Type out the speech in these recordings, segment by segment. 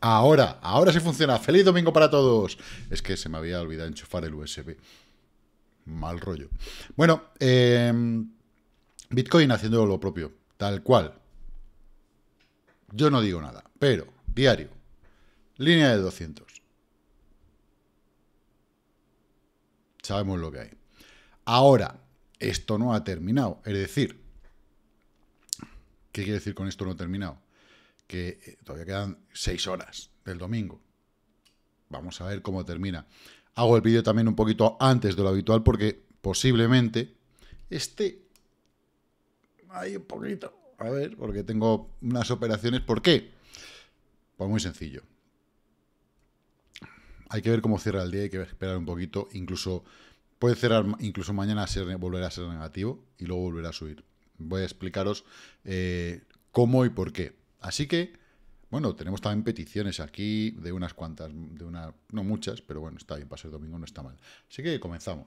Ahora, ahora sí funciona. ¡Feliz domingo para todos! Es que se me había olvidado enchufar el USB. Mal rollo. Bueno, em, Bitcoin haciendo lo propio, tal cual. Yo no digo nada, pero diario, línea de 200. Sabemos lo que hay. Ahora, esto no ha terminado. Es decir, ¿qué quiere decir con esto no ha terminado? que eh, todavía quedan seis horas del domingo. Vamos a ver cómo termina. Hago el vídeo también un poquito antes de lo habitual porque posiblemente esté ahí un poquito. A ver, porque tengo unas operaciones. ¿Por qué? Pues muy sencillo. Hay que ver cómo cierra el día, hay que esperar un poquito. Incluso puede cerrar, incluso mañana ser, volver a ser negativo y luego volverá a subir. Voy a explicaros eh, cómo y por qué. Así que, bueno, tenemos también peticiones aquí de unas cuantas, de una, no muchas, pero bueno, está bien, para ser domingo no está mal. Así que comenzamos.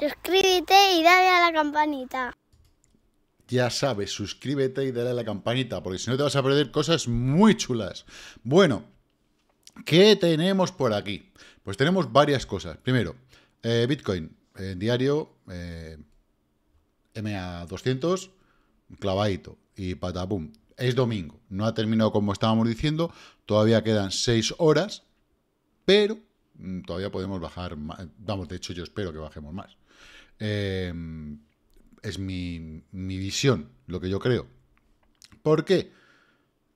Suscríbete y dale a la campanita. Ya sabes, suscríbete y dale a la campanita, porque si no te vas a perder cosas muy chulas. Bueno, ¿qué tenemos por aquí? Pues tenemos varias cosas. Primero, eh, Bitcoin, diario, eh, MA200, clavadito y patapum. Es domingo, no ha terminado como estábamos diciendo, todavía quedan seis horas, pero mm, todavía podemos bajar más. Vamos, de hecho yo espero que bajemos más. Eh, es mi, visión, lo que yo creo. ¿Por qué?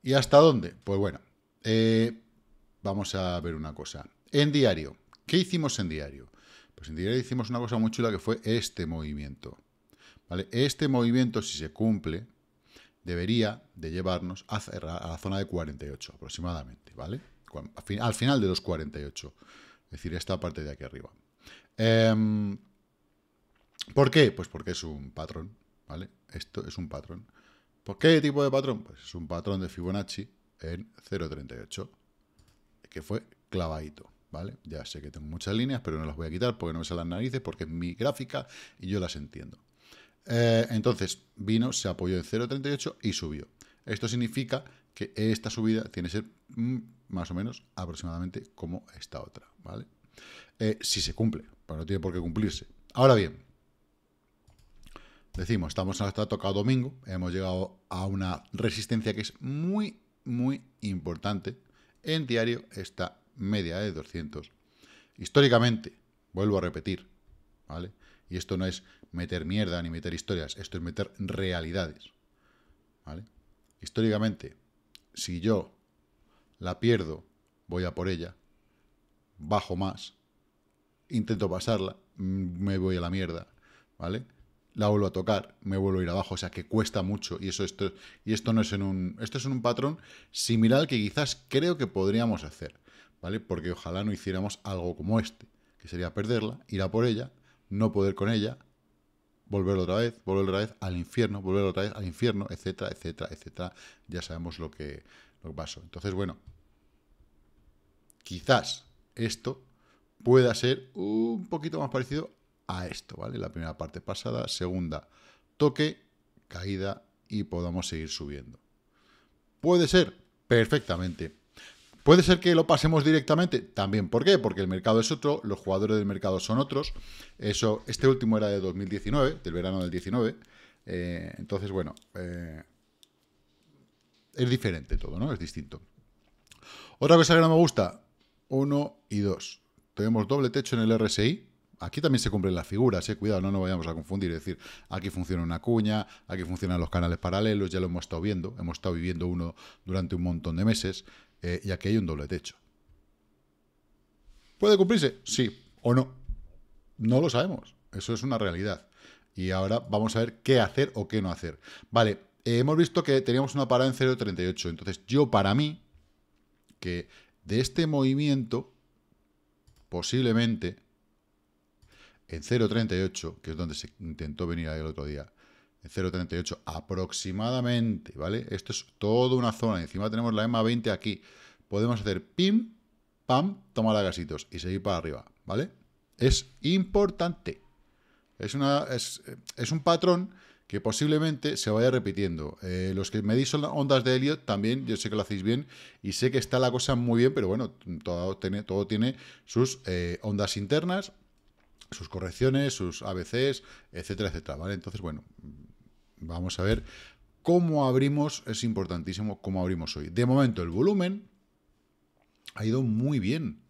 ¿Y hasta dónde? Pues bueno, eh, vamos a ver una cosa. En diario, ¿qué hicimos en diario? Pues en diario hicimos una cosa muy chula que fue este movimiento. ¿vale? Este movimiento, si se cumple, debería de llevarnos a, a la zona de 48 aproximadamente, ¿vale? Al, final de los 48, es decir, esta parte de aquí arriba. Em, ¿Por qué? Pues porque es un patrón, ¿vale? Esto es un patrón. ¿Por qué tipo de patrón? Pues es un patrón de Fibonacci en 0.38, que fue clavadito, ¿vale? Ya sé que tengo muchas líneas, pero no las voy a quitar porque no me salen las narices, porque es mi gráfica y yo las entiendo. Eh, entonces, vino, se apoyó en 0.38 y subió. Esto significa que esta subida tiene que ser mm, más o menos aproximadamente como esta otra, ¿vale? Eh, si se cumple, pero no tiene por qué cumplirse. Ahora bien, decimos, estamos hasta tocado domingo, hemos llegado a una resistencia que es muy, muy importante. En diario esta media de 200. Históricamente, vuelvo a repetir, ¿vale? Y esto no es meter mierda ni meter historias, esto es meter realidades, ¿vale? Históricamente, si yo la pierdo, voy a por ella, bajo más, intento pasarla, mm, me voy a la mierda, ¿vale? la vuelvo a tocar, me vuelvo a ir abajo, o sea que cuesta mucho y eso esto y esto no es en un esto es un patrón similar al que quizás creo que podríamos hacer, ¿vale? Porque ojalá no hiciéramos algo como este, que sería perderla, ir a por ella, no poder con ella, volver otra vez, volver otra vez al infierno, volver otra vez al infierno, etcétera, etcétera, etcétera. Ya sabemos lo que lo que pasó. Entonces, bueno, quizás esto pueda ser un poquito más parecido a esto, ¿vale? La primera parte pasada, segunda, toque, caída y podamos seguir subiendo. Puede ser, perfectamente. Puede ser que lo pasemos directamente, también. ¿Por qué? Porque el mercado es otro, los jugadores del mercado son otros. Eso, este último era de 2019, del verano del 19. Eh, entonces, bueno, eh, es diferente todo, ¿no? Es distinto. Otra cosa que no me gusta, 1 y 2. Tenemos doble techo en el RSI, Aquí también se cumplen las figuras, eh, cuidado, no nos vayamos a confundir. Es decir, aquí funciona una cuña, aquí funcionan los canales paralelos, ya lo hemos estado viendo, hemos estado viviendo uno durante un montón de meses, eh, y aquí hay un doble techo. ¿Puede cumplirse? Sí o no. No lo sabemos, eso es una realidad. Y ahora vamos a ver qué hacer o qué no hacer. Vale, eh, hemos visto que teníamos una parada en 0.38, entonces yo para mí, que de este movimiento, posiblemente en 0.38, que es donde se intentó venir el otro día, en 0.38 aproximadamente, ¿vale? Esto es toda una zona, encima tenemos la m 20 aquí. Podemos hacer pim, pam, tomar a gasitos y seguir para arriba, ¿vale? Es importante. Es, una, es, un patrón que posiblemente se vaya repitiendo. Eh, los que medís ondas de Elliot también, yo sé que lo hacéis bien y sé que está la cosa muy bien, pero bueno, todo tiene, todo tiene sus eh, ondas internas, sus correcciones, sus ABCs, etcétera, etcétera, ¿vale? Entonces, bueno, vamos a ver cómo abrimos, es importantísimo cómo abrimos hoy. De momento, el volumen ha ido muy bien.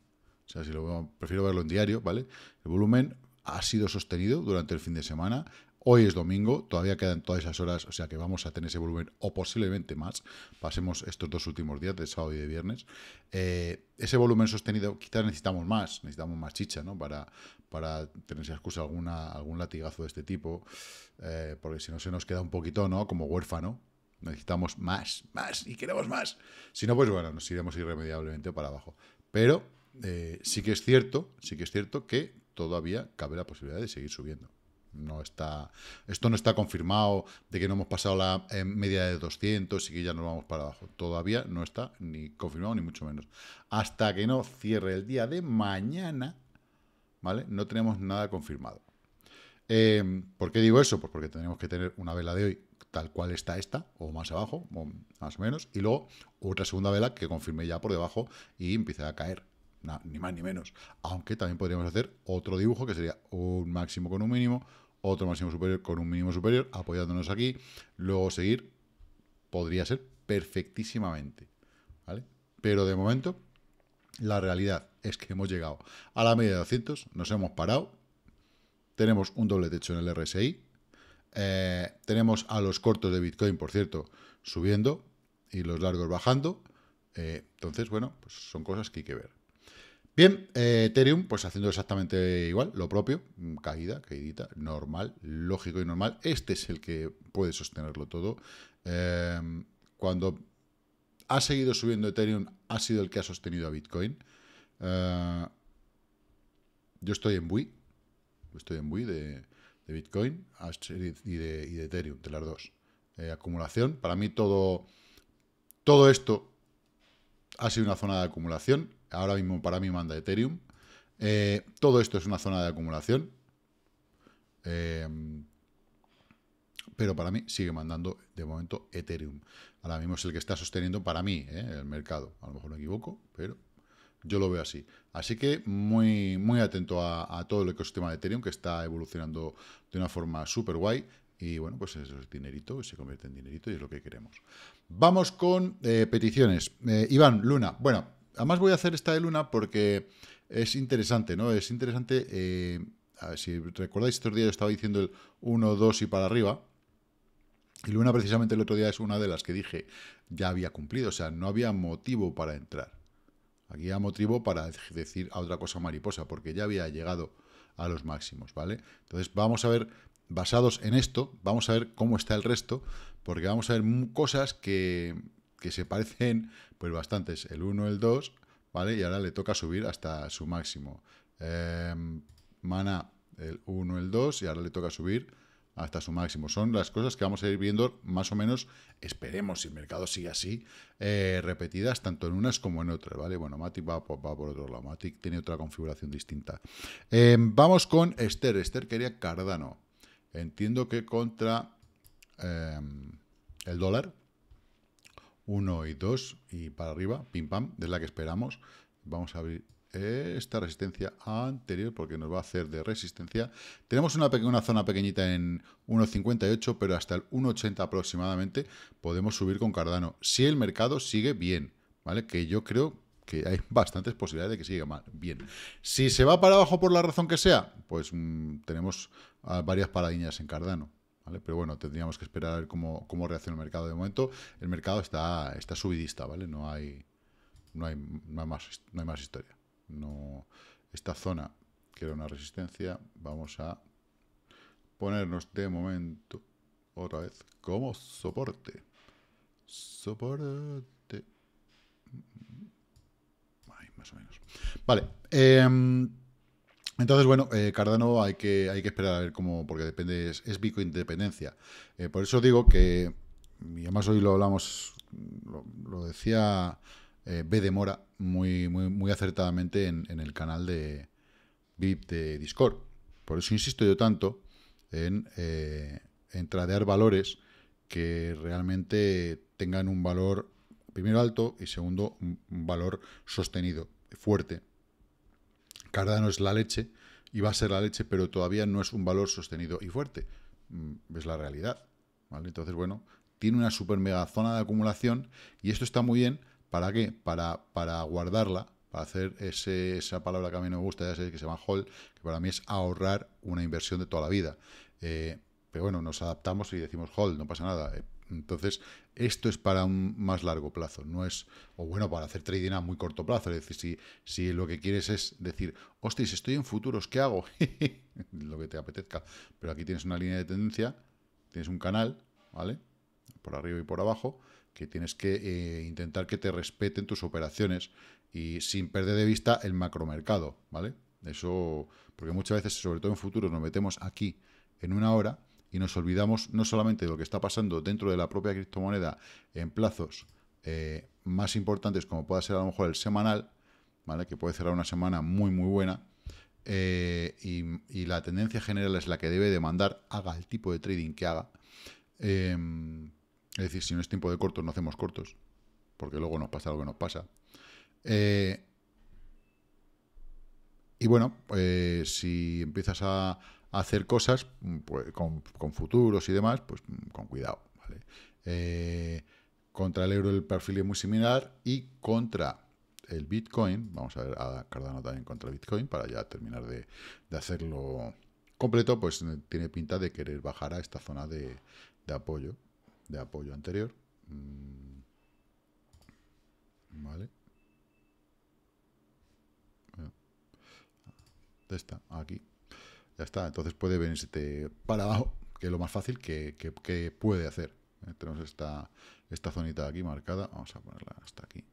O sea, si lo prefiero verlo en diario, ¿vale? El volumen ha sido sostenido durante el fin de semana, Hoy es domingo, todavía quedan todas esas horas, o sea que vamos a tener ese volumen o posiblemente más. Pasemos estos dos últimos días, de sábado y de viernes. Eh, ese volumen sostenido, quizás necesitamos más, necesitamos más chicha, ¿no? Para, para tener esa excusa alguna, algún latigazo de este tipo, eh, porque si no se nos queda un poquito, ¿no? Como huérfano. Necesitamos más, más y queremos más. Si no, pues bueno, nos iremos irremediablemente para abajo. Pero eh, sí que es cierto, sí que es cierto que todavía cabe la posibilidad de seguir subiendo no está, esto no está confirmado de que no hemos pasado la eh, media de 200 y que ya nos vamos para abajo. Todavía no está ni confirmado ni mucho menos. Hasta que no cierre el día de mañana, ¿vale? No tenemos nada confirmado. Em, ¿Por qué digo eso? Pues porque tenemos que tener una vela de hoy tal cual está esta, o más abajo, más o menos, y luego otra segunda vela que confirme ya por debajo y empiece a caer. ni más ni menos. Aunque también podríamos hacer otro dibujo que sería un máximo con un mínimo, otro máximo superior con un mínimo superior, apoyándonos aquí, luego seguir, podría ser perfectísimamente, ¿vale? Pero de momento, la realidad es que hemos llegado a la media de 200, nos hemos parado, tenemos un doble techo en el RSI, eh, tenemos a los cortos de Bitcoin, por cierto, subiendo y los largos bajando, eh, entonces, bueno, pues son cosas que hay que ver. Bien, eh, Ethereum, pues haciendo exactamente igual, lo propio, mm, caída, caídita, normal, lógico y normal. Este es el que puede sostenerlo todo. Em, cuando ha seguido subiendo Ethereum, ha sido el que ha sostenido a Bitcoin. Eh, yo estoy en BUI, estoy en BUI de, Bitcoin y de, y de, Ethereum, de las dos. Eh, acumulación, para mí todo, todo esto ha sido una zona de acumulación ahora mismo para mí manda Ethereum. Eh, todo esto es una zona de acumulación. Eh, pero para mí sigue mandando de momento Ethereum. Ahora mismo es el que está sosteniendo para mí eh, el mercado. A lo mejor me equivoco, pero yo lo veo así. Así que muy, muy atento a, todo el ecosistema de Ethereum que está evolucionando de una forma súper guay. Y bueno, pues es es dinerito, se convierte en dinerito y es lo que queremos. Vamos con peticiones. Iván, Luna, bueno, Además voy a hacer esta de Luna porque es interesante, ¿no? Es interesante, eh, a ver, si recordáis estos días yo estaba diciendo el 1, 2 y para arriba. Y Luna precisamente el otro día es una de las que dije ya había cumplido, o sea, no había motivo para entrar. Aquí había motivo para decir a otra cosa mariposa, porque ya había llegado a los máximos, ¿vale? Entonces vamos a ver, basados en esto, vamos a ver cómo está el resto, porque vamos a ver cosas que, que se parecen pues bastantes, el 1, el 2, ¿vale? Y ahora le toca subir hasta su máximo. Em, mana, el 1, el 2, y ahora le toca subir hasta su máximo. Son las cosas que vamos a ir viendo más o menos, esperemos, si el mercado sigue así, eh, repetidas tanto en unas como en otras, ¿vale? Bueno, Matic va, por otro lado, Matic tiene otra configuración distinta. Em, vamos con Esther, Esther quería Cardano. Entiendo que contra em, el dólar, 1 y 2 y para arriba, pim pam, de la que esperamos. Vamos a abrir esta resistencia anterior porque nos va a hacer de resistencia. Tenemos una, pequeña zona pequeñita en 1.58, pero hasta el 1.80 aproximadamente podemos subir con Cardano. Si el mercado sigue bien, ¿vale? Que yo creo que hay bastantes posibilidades de que siga mal. Bien. Si se va para abajo por la razón que sea, pues mm, tenemos varias paradiñas en Cardano. Pero bueno, tendríamos que esperar a ver cómo, cómo, reacciona el mercado. De momento, el mercado está, está subidista, ¿vale? No hay, no hay, más, no hay más historia. No, esta zona, que era una resistencia, vamos a ponernos de momento, otra vez, como soporte. Soporte. más o menos. Vale. Em, entonces, bueno, eh, Cardano hay que, hay que esperar a ver cómo, porque depende, es, bico independencia eh, por eso digo que, y además hoy lo hablamos, lo, decía eh, B de Mora muy, muy, muy acertadamente en, el canal de VIP de Discord. Por eso insisto yo tanto en, en tradear valores que realmente tengan un valor, primero alto y segundo, un valor sostenido, fuerte, Cardano es la leche y va a ser la leche, pero todavía no es un valor sostenido y fuerte. Mm, es la realidad. ¿vale? Entonces, bueno, tiene una super mega zona de acumulación y esto está muy bien. ¿Para qué? Para, para guardarla, para hacer ese, esa palabra que a mí no me gusta, ya sé que se llama hold, que para mí es ahorrar una inversión de toda la vida. Eh, pero bueno, nos adaptamos y decimos hold, no pasa nada. Eh, entonces, esto es para un más largo plazo, no es, o bueno, para hacer trading a muy corto plazo. Es decir, si, si lo que quieres es decir, si estoy en futuros, ¿qué hago? lo que te apetezca. Pero aquí tienes una línea de tendencia, tienes un canal, ¿vale? Por arriba y por abajo, que tienes que eh, intentar que te respeten tus operaciones y sin perder de vista el macromercado, ¿vale? Eso, porque muchas veces, sobre todo en futuros, nos metemos aquí en una hora y nos olvidamos no solamente de lo que está pasando dentro de la propia criptomoneda en plazos eh, más importantes, como pueda ser a lo mejor el semanal, ¿vale? que puede cerrar una semana muy, muy buena, eh, y, la tendencia general es la que debe demandar, haga el tipo de trading que haga. Em, es decir, si no es tiempo de cortos, no hacemos cortos, porque luego nos pasa lo que nos pasa. Eh, y bueno, si empiezas a, hacer cosas mm, pues, con, futuros y demás, pues mm, con cuidado. Eh, contra el euro el perfil es muy similar y contra el Bitcoin, vamos a ver a Cardano también contra Bitcoin para ya terminar de, hacerlo completo, pues eh, tiene pinta de querer bajar a esta zona de, apoyo, de apoyo anterior. Mm, vale. está aquí entonces puede venirse para abajo, que es lo más fácil que, puede hacer. Eh, tenemos esta, esta zonita aquí marcada, vamos a ponerla hasta aquí,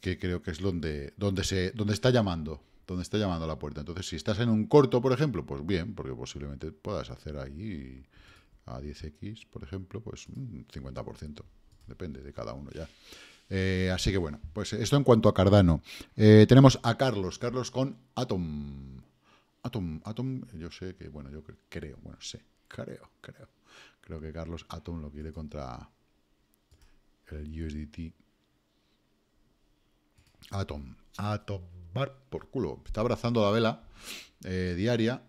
que creo que es donde, se, donde está llamando, donde está llamando la puerta. Entonces, si estás en un corto, por ejemplo, pues bien, porque posiblemente puedas hacer ahí a 10x, por ejemplo, pues mm, un 50%, depende de cada uno ya. Eh, así que bueno, pues esto en cuanto a Cardano. Eh, tenemos a Carlos, Carlos con Atom. Atom, Atom, yo sé que, bueno, yo creo, bueno, sé, creo, creo. Creo que Carlos Atom lo quiere contra el USDT. Atom, Atom, bar por culo. Está abrazando la vela eh, diaria.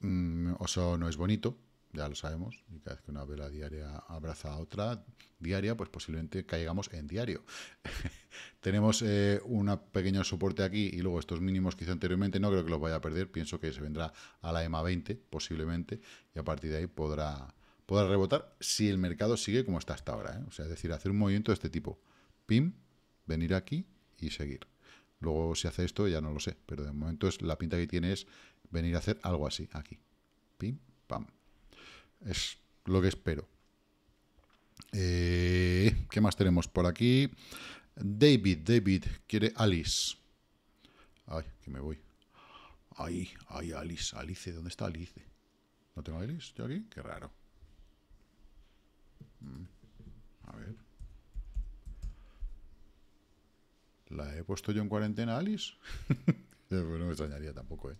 Mm, oso o no es bonito ya lo sabemos, y cada vez que una vela diaria abraza a otra diaria, pues posiblemente caigamos en diario. Tenemos eh, un pequeño soporte aquí y luego estos mínimos que hice anteriormente, no creo que los vaya a perder, pienso que se vendrá a la EMA 20 posiblemente y a partir de ahí podrá, podrá rebotar si el mercado sigue como está hasta ahora. ¿eh? O sea, es decir, hacer un movimiento de este tipo, pim, venir aquí y seguir. Luego si hace esto ya no lo sé, pero de momento es la pinta que tiene es venir a hacer algo así, aquí, pim, pam. Es lo que espero. Eh, ¿Qué más tenemos por aquí? David, David quiere Alice. Ay, que me voy. Ay, ay, Alice, Alice, ¿dónde está Alice? ¿No tengo Alice yo aquí? Qué raro. Mm, a ver. ¿La he puesto yo en cuarentena, Alice? Pues no me extrañaría tampoco, ¿eh?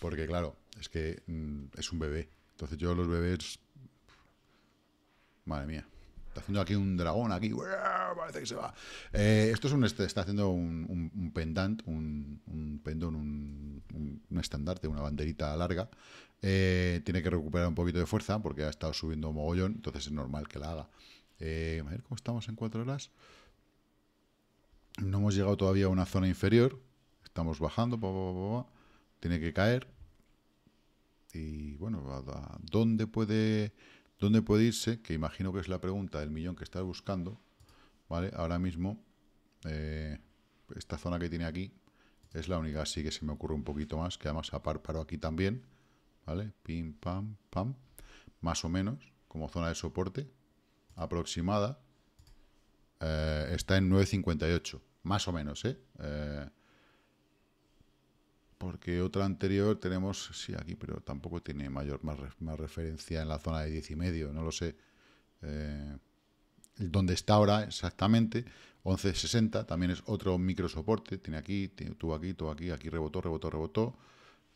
Porque, claro, es que mm, es un bebé. Entonces yo los bebés... Madre mía. Está haciendo aquí un dragón, aquí. parece que se va. Eh, esto es un, este, está haciendo un, un, pendant, un, pendón, un, estandarte, una banderita larga. Eh, tiene que recuperar un poquito de fuerza porque ha estado subiendo mogollón, entonces es normal que la haga. Eh, a ver cómo estamos en cuatro horas. No hemos llegado todavía a una zona inferior. Estamos bajando. tiene que caer y bueno, ¿dónde, puede, ¿dónde puede irse? Que imagino que es la pregunta del millón que estás buscando, ¿vale? Ahora mismo, eh, esta zona que tiene aquí es la única así que se me ocurre un poquito más, que además apárparo aquí también, ¿vale? Pim, pam, pam, más o menos, como zona de soporte aproximada, eh, está en 9.58, más o menos, ¿eh? eh porque otra anterior tenemos, sí, aquí, pero tampoco tiene mayor más, referencia en la zona de 10 y medio, no lo sé. Eh, dónde está ahora exactamente, 11.60, también es otro micro soporte, tiene aquí, tuvo aquí, tuvo aquí, aquí rebotó, rebotó, rebotó,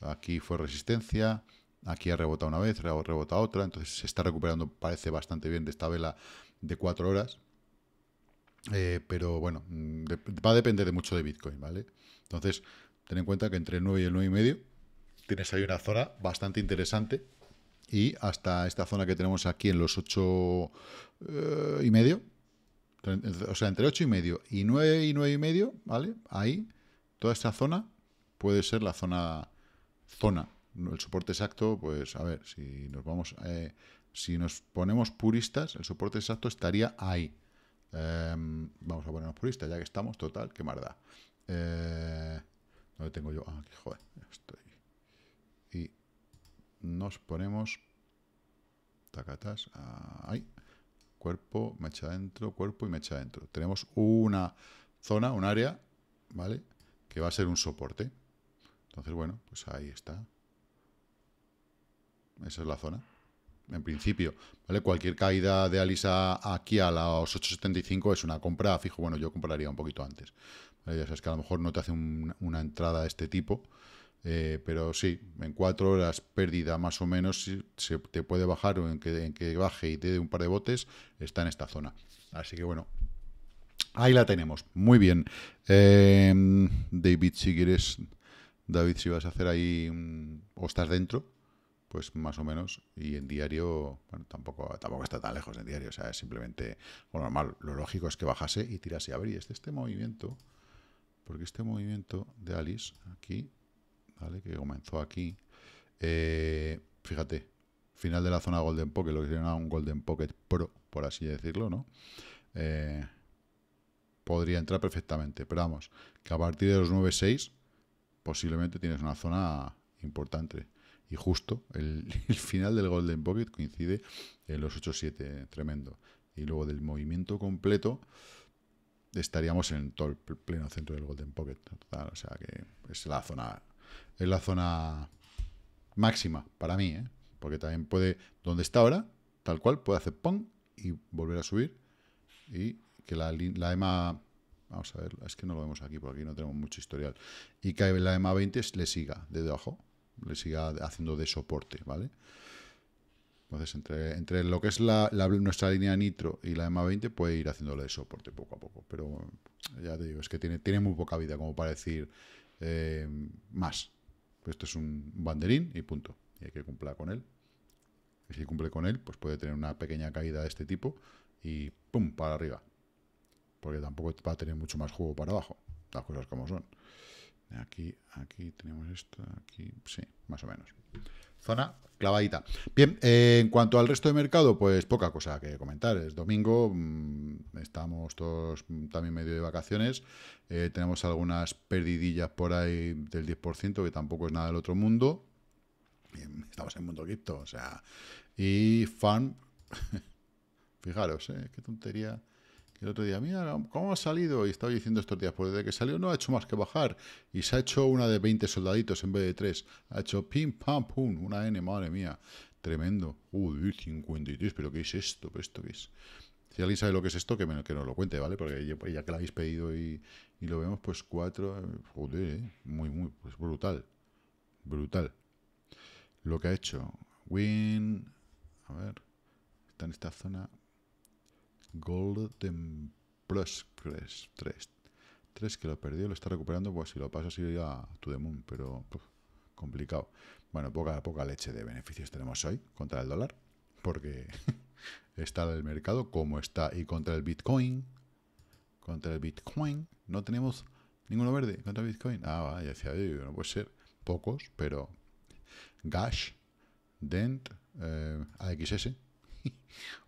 aquí fue resistencia, aquí ha rebotado una vez, rebota otra, entonces se está recuperando, parece bastante bien de esta vela de 4 horas, eh, pero bueno, mm, va a depender de mucho de Bitcoin, ¿vale? Entonces, Ten en cuenta que entre el 9 y el 9 y medio tienes ahí una zona bastante interesante y hasta esta zona que tenemos aquí en los 8 eh, y medio, o sea, entre 8 y medio y 9 y 9 y medio, ¿vale? Ahí, toda esta zona puede ser la zona, zona. El soporte exacto, pues a ver, si nos vamos, eh, si nos ponemos puristas, el soporte exacto estaría ahí. Em, vamos a ponernos puristas, ya que estamos, total, qué más Eh, tengo yo? Ah, aquí, joder, estoy. Y nos ponemos... Tacatas. Ahí. Cuerpo, mecha adentro, cuerpo y mecha adentro. Tenemos una zona, un área, ¿vale? Que va a ser un soporte. Entonces, bueno, pues ahí está. Esa es la zona. En principio, ¿vale? Cualquier caída de Alisa aquí a los 8.75 es una compra fijo. Bueno, yo compraría un poquito antes. Es Ya sabes que a lo mejor no te hace una entrada de este tipo, eh, pero sí, en cuatro horas pérdida más o menos si, se te puede bajar o en que, que baje y te dé un par de botes, está en esta zona. Así que bueno, ahí la tenemos. Muy bien. Em, David, si quieres, David, si vas a hacer ahí o estás dentro, pues más o menos. Y en diario, bueno, tampoco, tampoco está tan lejos en diario. O sea, es simplemente, bueno, normal, lo lógico es que bajase y tirase. A ver, y este, este movimiento porque este movimiento de Alice, aquí, ¿vale? Que comenzó aquí. Eh, fíjate, final de la zona Golden Pocket, lo que sería un Golden Pocket Pro, por así decirlo, ¿no? Eh, podría entrar perfectamente, pero vamos, que a partir de los 9.6 posiblemente tienes una zona importante. Y justo el, el final del Golden Pocket coincide en los 8.7, tremendo. Y luego del movimiento completo, estaríamos en todo el pleno centro del Golden Pocket. o sea que es la zona. Es la zona máxima para mí, ¿eh? Porque también puede, donde está ahora, tal cual, puede hacer ¡pum! y volver a subir. Y que la, EMA. E vamos a ver, es que no lo vemos aquí, porque aquí no tenemos mucho historial. Y que la EMA 20 le siga de debajo, le siga haciendo de soporte, ¿vale? vale entonces, entre, entre lo que es la, nuestra línea Nitro y la EMA20, puede ir haciéndole soporte poco a poco. Pero ya te digo, es que tiene, tiene muy poca vida como para decir eh, más. esto es un banderín y punto. Y hay que cumplir con él. Y si cumple con él, pues puede tener una pequeña caída de este tipo y ¡pum! para arriba. Porque tampoco va a tener mucho más juego para abajo. Las cosas como son. Aquí, aquí tenemos esto, aquí, sí, más o menos. Zona clavadita. Bien, eh, en cuanto al resto de mercado, pues poca cosa que comentar. Es domingo, mm, estamos todos también medio de vacaciones. Eh, tenemos algunas perdidillas por ahí del 10%, que tampoco es nada del otro mundo. Estamos en mundo cripto, o sea. Y FAN, fijaros, ¿eh? qué tontería el otro día, mira, ¿cómo ha salido? Y estaba diciendo estos días, pues desde que salió no ha hecho más que bajar. Y se ha hecho una de 20 soldaditos en vez de 3. Ha hecho pim, pam, pum, una N, madre mía. Tremendo. Uy, 53, pero ¿qué es esto? ¿Pero esto qué es? Si alguien sabe lo que es esto, que, que nos lo cuente, ¿vale? Porque ya que lo habéis pedido y, lo vemos, pues 4, joder, ¿eh? muy, muy, pues brutal. Brutal. Lo que ha hecho. Win. A ver. Está en esta zona. Golden Plus 3. 3 que lo perdió, lo está recuperando, pues si lo pasas iría a To The Moon, pero complicado. Bueno, poca, poca leche de beneficios tenemos hoy contra el dólar, porque está el mercado como está, y contra el Bitcoin, contra el Bitcoin, no tenemos ninguno verde contra el Bitcoin. Ah, va, ya decía yo, no puede ser, pocos, pero Gash, Dent, eh, AXS,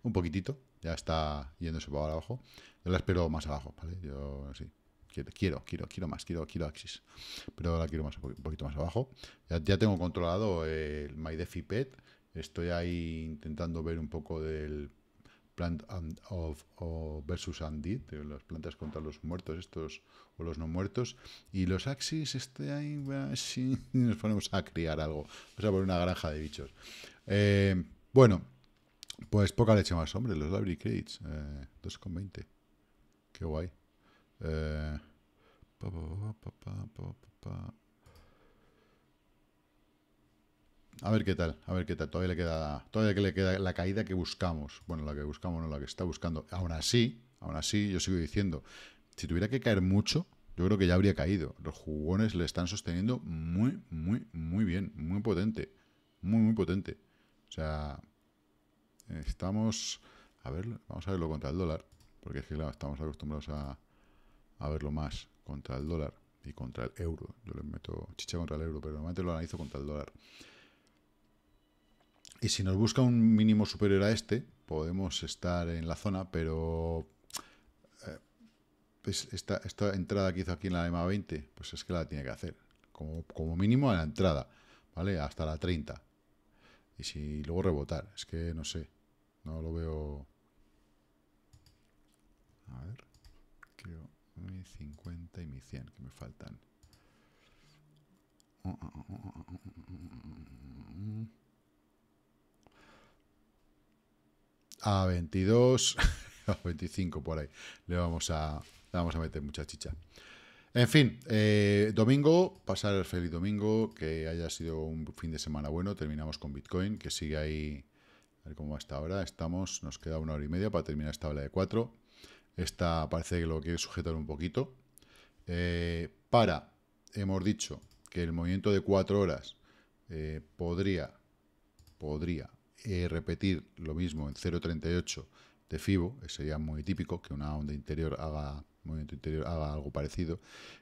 un poquitito, ya está yéndose para abajo. Yo la espero más abajo, ¿vale? Yo sí, quiero, quiero, quiero, más, quiero, quiero Axis, pero la quiero más, un poquito más abajo. Ya, ya tengo controlado el MyDefi Pet, estoy ahí intentando ver un poco del Plant of, versus Undead, las plantas contra los muertos estos o los no muertos, y los Axis, este ahí, si nos ponemos a criar algo, vamos a poner una granja de bichos. Eh, bueno, pues poca leche más, hombre, los library crates. 2,20. Eh, qué guay. Eh, a ver qué tal, a ver qué tal. Todavía le queda, todavía que le queda la caída que buscamos. Bueno, la que buscamos, no la que está buscando. Aún así, aún así, yo sigo diciendo, si tuviera que caer mucho, yo creo que ya habría caído. Los jugones le están sosteniendo muy, muy, muy bien, muy potente, muy, muy potente. O sea, Estamos, a ver, vamos a verlo contra el dólar, porque es que estamos acostumbrados a, verlo más contra el dólar y contra el euro. Yo le meto chicha contra el euro, pero normalmente lo analizo contra el dólar. Y si nos busca un mínimo superior a este, podemos estar en la zona, pero eh, esta, entrada que hizo aquí en la EMA 20, pues es que la tiene que hacer. Como, como mínimo a la entrada, ¿vale? Hasta la 30. Y si luego rebotar, es que no sé. No lo veo... A ver. Creo mi 50 y mi 100 que me faltan. A 22, a 25 por ahí. Le vamos a, le vamos a meter mucha chicha. En fin, eh, domingo, pasar el feliz domingo, que haya sido un fin de semana bueno. Terminamos con Bitcoin, que sigue ahí. A ver cómo va hasta ahora. Estamos, nos queda una hora y media para terminar esta ola de 4. Esta parece que lo quiere sujetar un poquito. Eh, para, hemos dicho que el movimiento de cuatro horas eh, podría, podría repetir lo mismo en 0.38 de FIBO, sería muy típico que una onda interior haga movimiento interior haga algo parecido.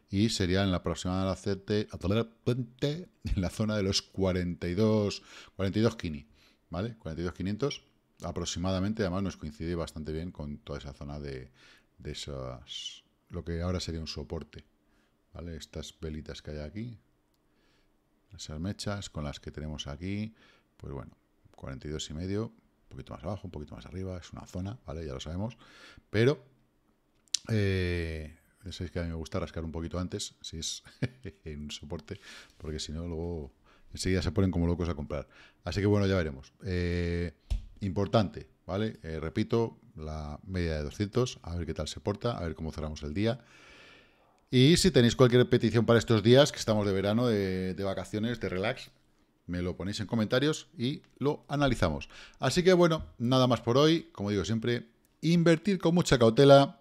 Y sería en la próxima la en la zona de los 42, 42 kini, ¿vale? 42,500 aproximadamente, además nos coincide bastante bien con toda esa zona de, de esas, lo que ahora sería un soporte, ¿vale? Estas velitas que hay aquí, esas mechas con las que tenemos aquí, pues bueno, 42 y medio, un poquito más abajo, un poquito más arriba, es una zona, ¿vale? Ya lo sabemos, pero eh, sabéis que a mí me gusta rascar un poquito antes, si es en un soporte, porque si no, luego enseguida se ponen como locos a comprar. Así que bueno, ya veremos. Eh, importante, ¿vale? Eh, repito, la media de 200, a ver qué tal se porta, a ver cómo cerramos el día. Y si tenéis cualquier petición para estos días, que estamos de verano, de, de vacaciones, de relax, me lo ponéis en comentarios y lo analizamos. Así que bueno, nada más por hoy. Como digo siempre, invertir con mucha cautela